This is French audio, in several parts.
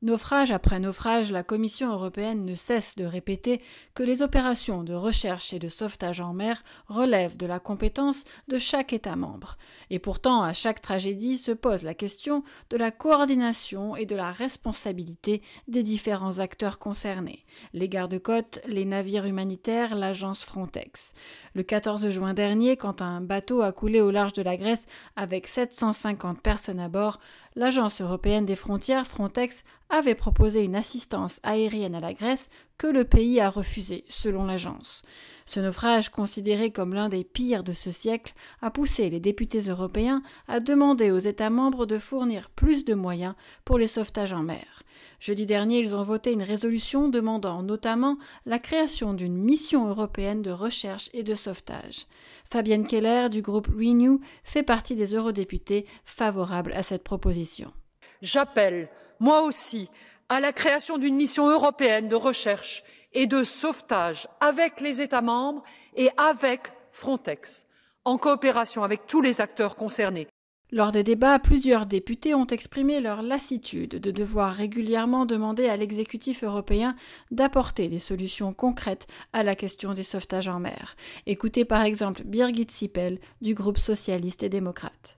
Naufrage après naufrage, la Commission européenne ne cesse de répéter que les opérations de recherche et de sauvetage en mer relèvent de la compétence de chaque État membre. Et pourtant, à chaque tragédie se pose la question de la coordination et de la responsabilité des différents acteurs concernés les gardes-côtes, les navires humanitaires, l'agence Frontex. Le 14 juin dernier, quand un bateau a coulé au large de la Grèce avec 750 personnes à bord, l'agence européenne des frontières Frontex avait proposé une assistance aérienne à la Grèce que le pays a refusée, selon l'agence. Ce naufrage, considéré comme l'un des pires de ce siècle, a poussé les députés européens à demander aux États membres de fournir plus de moyens pour les sauvetages en mer. Jeudi dernier, ils ont voté une résolution demandant notamment la création d'une mission européenne de recherche et de sauvetage. Fabienne Keller du groupe Renew fait partie des eurodéputés favorables à cette proposition. J'appelle moi aussi, à la création d'une mission européenne de recherche et de sauvetage avec les États membres et avec Frontex, en coopération avec tous les acteurs concernés. Lors des débats, plusieurs députés ont exprimé leur lassitude de devoir régulièrement demander à l'exécutif européen d'apporter des solutions concrètes à la question des sauvetages en mer. Écoutez par exemple Birgit Sippel du groupe socialiste et démocrate.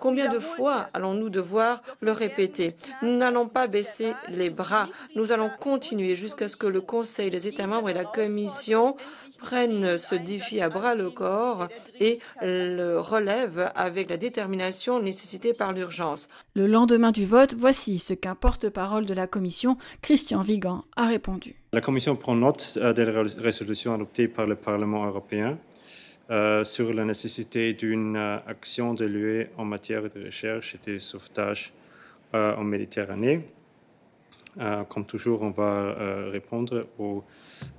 Combien de fois allons-nous devoir le répéter Nous n'allons pas baisser les bras. Nous allons continuer jusqu'à ce que le Conseil, les États membres et la Commission prennent ce défi à bras le corps et le relèvent avec la détermination nécessitée par l'urgence. Le lendemain du vote, voici ce qu'un porte-parole de la Commission, Christian Vigan, a répondu. La Commission prend note euh, des résolutions adoptées par le Parlement européen euh, sur la nécessité d'une euh, action de l'UE en matière de recherche et de sauvetage euh, en Méditerranée. comme toujours, on va répondre aux,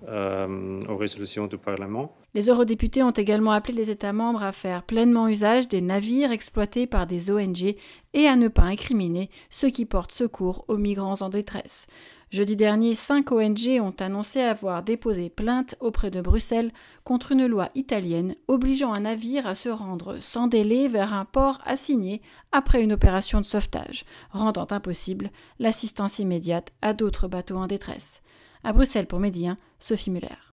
aux résolutions du Parlement. Les eurodéputés ont également appelé les États membres à faire pleinement usage des navires exploités par des ONG et à ne pas incriminer ceux qui portent secours aux migrants en détresse. Jeudi dernier, cinq ONG ont annoncé avoir déposé plainte auprès de Bruxelles contre une loi italienne obligeant un navire à se rendre sans délai vers un port assigné après une opération de sauvetage, rendant impossible l'assistance immédiate à d'autres bateaux en détresse. À Bruxelles pour Médien, Sophie Muller.